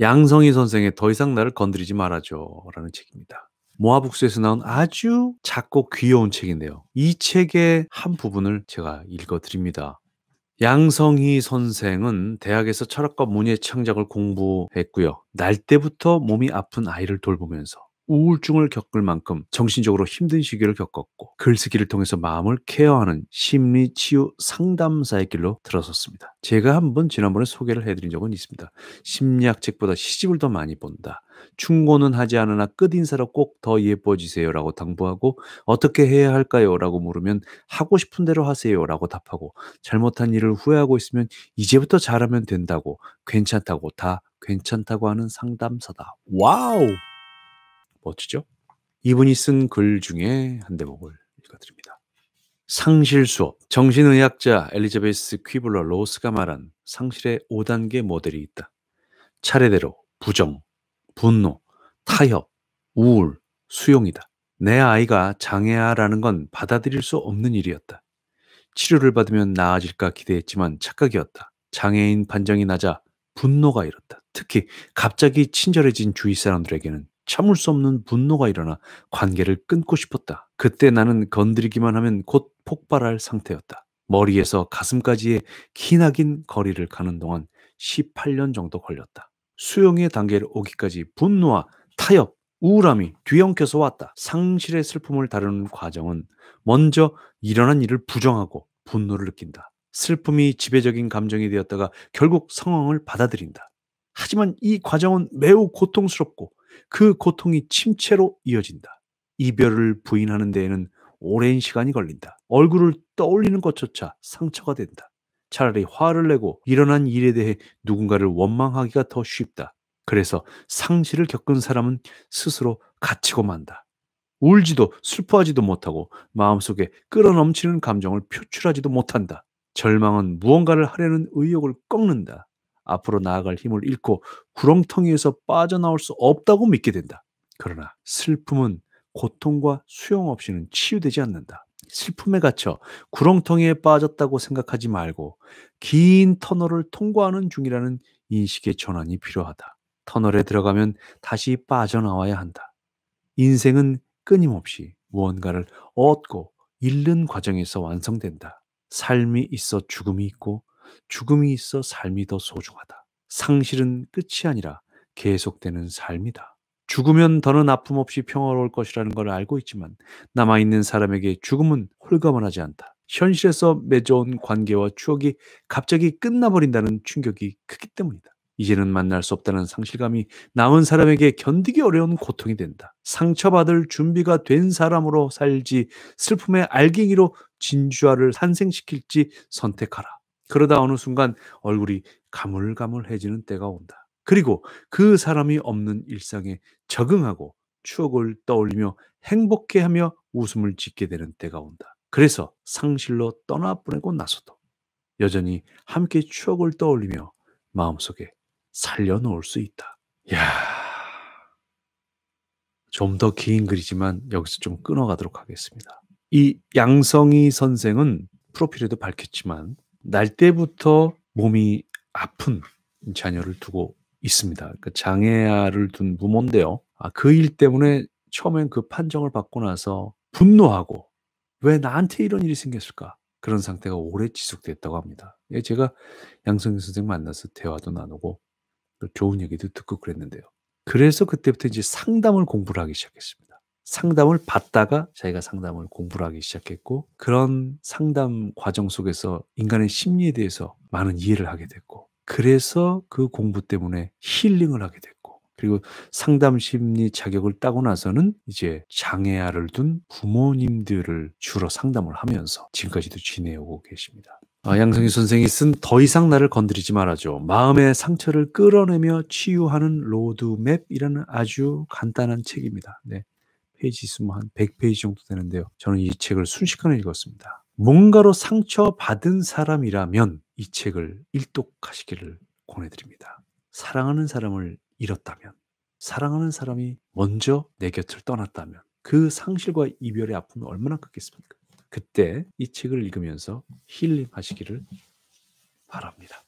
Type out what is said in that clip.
양성희 선생의 더 이상 나를 건드리지 말아줘 라는 책입니다. 모아북스에서 나온 아주 작고 귀여운 책인데요. 이 책의 한 부분을 제가 읽어드립니다. 양성희 선생은 대학에서 철학과 문예 창작을 공부했고요. 날 때부터 몸이 아픈 아이를 돌보면서 우울증을 겪을 만큼 정신적으로 힘든 시기를 겪었고 글쓰기를 통해서 마음을 케어하는 심리치유 상담사의 길로 들어섰습니다. 제가 한번 지난번에 소개를 해드린 적은 있습니다. 심리학책보다 시집을 더 많이 본다. 충고는 하지 않으나 끝인사로 꼭 더 예뻐지세요라고 당부하고 어떻게 해야 할까요라고 물으면 하고 싶은 대로 하세요라고 답하고 잘못한 일을 후회하고 있으면 이제부터 잘하면 된다고 괜찮다고 다 괜찮다고 하는 상담사다. 와우! 멋지죠? 이분이 쓴 글 중에 한 대목을 읽어드립니다. 상실 수업. 정신의학자 엘리자베스 퀴블러 로스가 말한 상실의 5단계 모델이 있다. 차례대로 부정, 분노, 타협, 우울, 수용이다. 내 아이가 장애아라는 건 받아들일 수 없는 일이었다. 치료를 받으면 나아질까 기대했지만 착각이었다. 장애인 판정이 나자 분노가 일었다. 특히 갑자기 친절해진 주위 사람들에게는 참을 수 없는 분노가 일어나 관계를 끊고 싶었다. 그때 나는 건드리기만 하면 곧 폭발할 상태였다. 머리에서 가슴까지의 키나긴 거리를 가는 동안 18년 정도 걸렸다. 수용의 단계를 오기까지 분노와 타협, 우울함이 뒤엉켜서 왔다. 상실의 슬픔을 다루는 과정은 먼저 일어난 일을 부정하고 분노를 느낀다. 슬픔이 지배적인 감정이 되었다가 결국 상황을 받아들인다. 하지만 이 과정은 매우 고통스럽고 그 고통이 침체로 이어진다. 이별을 부인하는 데에는 오랜 시간이 걸린다. 얼굴을 떠올리는 것조차 상처가 된다. 차라리 화를 내고 일어난 일에 대해 누군가를 원망하기가 더 쉽다. 그래서 상실을 겪은 사람은 스스로 갇히고 만다. 울지도 슬퍼하지도 못하고 마음속에 끌어넘치는 감정을 표출하지도 못한다. 절망은 무언가를 하려는 의욕을 꺾는다. 앞으로 나아갈 힘을 잃고 구렁텅이에서 빠져나올 수 없다고 믿게 된다. 그러나 슬픔은 고통과 수용 없이는 치유되지 않는다. 슬픔에 갇혀 구렁텅이에 빠졌다고 생각하지 말고 긴 터널을 통과하는 중이라는 인식의 전환이 필요하다. 터널에 들어가면 다시 빠져나와야 한다. 인생은 끊임없이 무언가를 얻고 잃는 과정에서 완성된다. 삶이 있어 죽음이 있고 죽음이 있어 삶이 더 소중하다. 상실은 끝이 아니라 계속되는 삶이다. 죽으면 더는 아픔 없이 평화로울 것이라는 걸 알고 있지만 남아있는 사람에게 죽음은 홀가분 하지 않다. 현실에서 맺어온 관계와 추억이 갑자기 끝나버린다는 충격이 크기 때문이다. 이제는 만날 수 없다는 상실감이 남은 사람에게 견디기 어려운 고통이 된다. 상처받을 준비가 된 사람으로 살지 슬픔의 알갱이로 진주화를 탄생시킬지 선택하라. 그러다 어느 순간 얼굴이 가물가물해지는 때가 온다. 그리고 그 사람이 없는 일상에 적응하고 추억을 떠올리며 행복해하며 웃음을 짓게 되는 때가 온다. 그래서 상실로 떠나보내고 나서도 여전히 함께 추억을 떠올리며 마음속에 살려놓을 수 있다. 야좀 더 긴 글이지만 여기서 좀 끊어가도록 하겠습니다. 이 양성희 선생은 프로필에도 밝혔지만 날 때부터 몸이 아픈 자녀를 두고 있습니다. 그 장애아를 둔 부모인데요. 아, 그일 때문에 처음엔 그 판정을 받고 나서 분노하고 왜 나한테 이런 일이 생겼을까? 그런 상태가 오래 지속됐다고 합니다. 예, 제가 양성희 선생 만나서 대화도 나누고 좋은 얘기도 듣고 그랬는데요. 그래서 그때부터 이제 상담을 공부를 하기 시작했습니다. 상담을 받다가 자기가 상담을 공부를 하기 시작했고 그런 상담 과정 속에서 인간의 심리에 대해서 많은 이해를 하게 됐고 그래서 그 공부 때문에 힐링을 하게 됐고 그리고 상담 심리 자격을 따고 나서는 이제 장애아를 둔 부모님들을 주로 상담을 하면서 지금까지도 지내오고 계십니다. 아, 양성희 선생이 쓴 더 이상 나를 건드리지 말아줘. 마음의 상처를 끌어내며 치유하는 로드맵이라는 아주 간단한 책입니다. 네. 페이지 있으면 한 100페이지 정도 되는데요. 저는 이 책을 순식간에 읽었습니다. 뭔가로 상처받은 사람이라면 이 책을 일독하시기를 권해드립니다. 사랑하는 사람을 잃었다면, 사랑하는 사람이 먼저 내 곁을 떠났다면, 그 상실과 이별의 아픔이 얼마나 크겠습니까? 그때 이 책을 읽으면서 힐링하시기를 바랍니다.